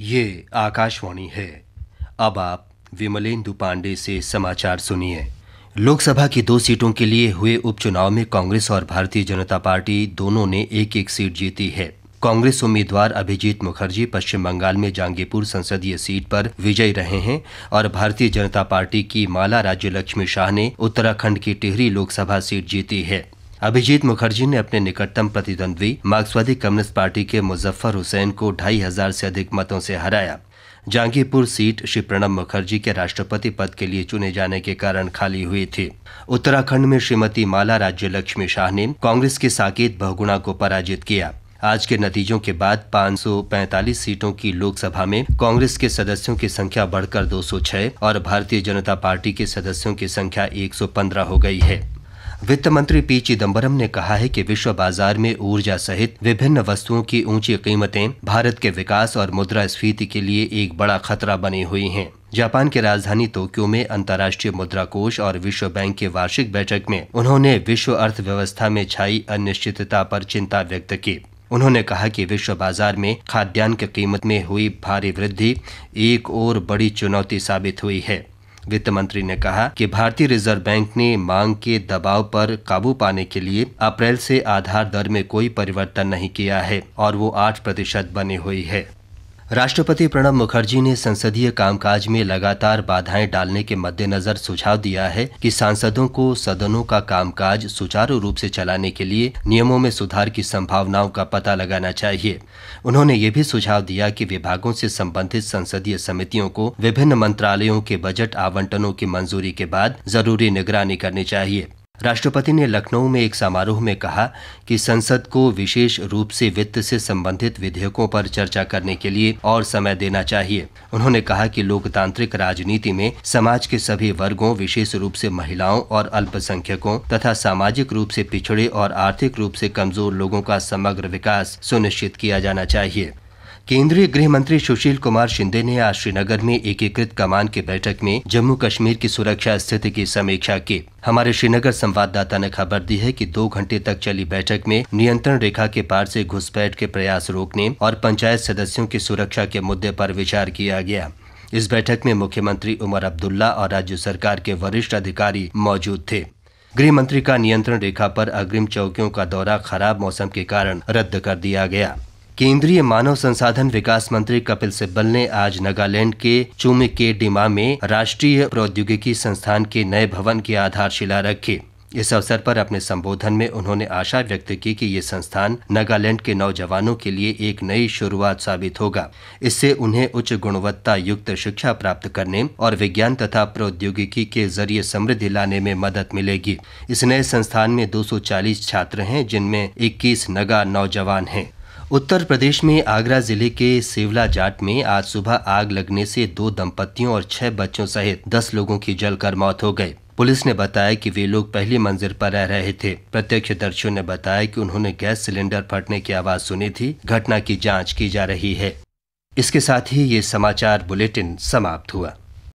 ये आकाशवाणी है अब आप विमलेंदु पांडे से समाचार सुनिए लोकसभा की दो सीटों के लिए हुए उपचुनाव में कांग्रेस और भारतीय जनता पार्टी दोनों ने एक एक सीट जीती है कांग्रेस उम्मीदवार अभिजीत मुखर्जी पश्चिम बंगाल में जांगीपुर संसदीय सीट पर विजयी रहे हैं और भारतीय जनता पार्टी की माला राज्य लक्ष्मी शाह ने उत्तराखंड की टिहरी लोकसभा सीट जीती है अभिजीत मुखर्जी ने अपने निकटतम प्रतिद्वंद्वी मार्क्सवादी कम्युनिस्ट पार्टी के मुजफ्फर हुसैन को ढाई हजार से अधिक मतों से हराया जांगीपुर सीट श्री प्रणब मुखर्जी के राष्ट्रपति पद के लिए चुने जाने के कारण खाली हुई थी उत्तराखंड में श्रीमती माला राज्य लक्ष्मी शाह ने कांग्रेस के साकेत बहुगुणा को पराजित किया आज के नतीजों के बाद 545 सीटों की लोकसभा में कांग्रेस के सदस्यों की संख्या बढ़कर 206 और भारतीय जनता पार्टी के सदस्यों की संख्या 115 हो गई है वित्त मंत्री पी चिदम्बरम ने कहा है कि विश्व बाजार में ऊर्जा सहित विभिन्न वस्तुओं की ऊंची कीमतें भारत के विकास और मुद्रा स्फीति के लिए एक बड़ा खतरा बनी हुई हैं। जापान की राजधानी टोक्यो में अंतर्राष्ट्रीय मुद्रा कोष और विश्व बैंक की वार्षिक बैठक में उन्होंने विश्व अर्थव्यवस्था में छाई अनिश्चितता पर चिंता व्यक्त की उन्होंने कहा कि विश्व बाजार में खाद्यान्न की कीमत में हुई भारी वृद्धि एक और बड़ी चुनौती साबित हुई है वित्त मंत्री ने कहा कि भारतीय रिजर्व बैंक ने मांग के दबाव पर काबू पाने के लिए अप्रैल से आधार दर में कोई परिवर्तन नहीं किया है और वो आठ प्रतिशत बनी हुई है राष्ट्रपति प्रणब मुखर्जी ने संसदीय कामकाज में लगातार बाधाएं डालने के मद्देनजर सुझाव दिया है कि सांसदों को सदनों का कामकाज सुचारू रूप से चलाने के लिए नियमों में सुधार की संभावनाओं का पता लगाना चाहिए उन्होंने ये भी सुझाव दिया कि विभागों से संबंधित संसदीय समितियों को विभिन्न मंत्रालयों के बजट आवंटनों की मंजूरी के बाद जरूरी निगरानी करनी चाहिए राष्ट्रपति ने लखनऊ में एक समारोह में कहा कि संसद को विशेष रूप से वित्त से संबंधित विधेयकों पर चर्चा करने के लिए और समय देना चाहिए उन्होंने कहा कि लोकतांत्रिक राजनीति में समाज के सभी वर्गों विशेष रूप से महिलाओं और अल्पसंख्यकों तथा सामाजिक रूप से पिछड़े और आर्थिक रूप से कमजोर लोगों का समग्र विकास सुनिश्चित किया जाना चाहिए केंद्रीय गृह मंत्री सुशील कुमार शिंदे ने आज श्रीनगर में एकीकृत कमान की बैठक में जम्मू कश्मीर की सुरक्षा स्थिति की समीक्षा की हमारे श्रीनगर संवाददाता ने खबर दी है कि दो घंटे तक चली बैठक में नियंत्रण रेखा के पार से घुसपैठ के प्रयास रोकने और पंचायत सदस्यों की सुरक्षा के मुद्दे पर विचार किया गया इस बैठक में मुख्यमंत्री उमर अब्दुल्ला और राज्य सरकार के वरिष्ठ अधिकारी मौजूद थे गृह मंत्री का नियंत्रण रेखा पर अग्रिम चौकियों का दौरा खराब मौसम के कारण रद्द कर दिया गया केंद्रीय मानव संसाधन विकास मंत्री कपिल सिब्बल ने आज नागालैंड के चुमे के डिमा में राष्ट्रीय प्रौद्योगिकी संस्थान के नए भवन की आधारशिला रखी इस अवसर पर अपने संबोधन में उन्होंने आशा व्यक्त की कि ये संस्थान नागालैंड के नौजवानों के लिए एक नई शुरुआत साबित होगा इससे उन्हें उच्च गुणवत्ता युक्त शिक्षा प्राप्त करने और विज्ञान तथा प्रौद्योगिकी के जरिए समृद्धि लाने में मदद मिलेगी इस नए संस्थान में 240 छात्र हैं जिनमें 21 नगा नौजवान हैं उत्तर प्रदेश में आगरा जिले के सेवला जाट में आज सुबह आग लगने से दो दंपतियों और छह बच्चों सहित दस लोगों की जलकर मौत हो गई पुलिस ने बताया कि वे लोग पहली मंजिल पर रह रहे थे प्रत्यक्ष दर्शियों ने बताया कि उन्होंने गैस सिलेंडर फटने की आवाज सुनी थी घटना की जांच की जा रही है इसके साथ ही ये समाचार बुलेटिन समाप्त हुआ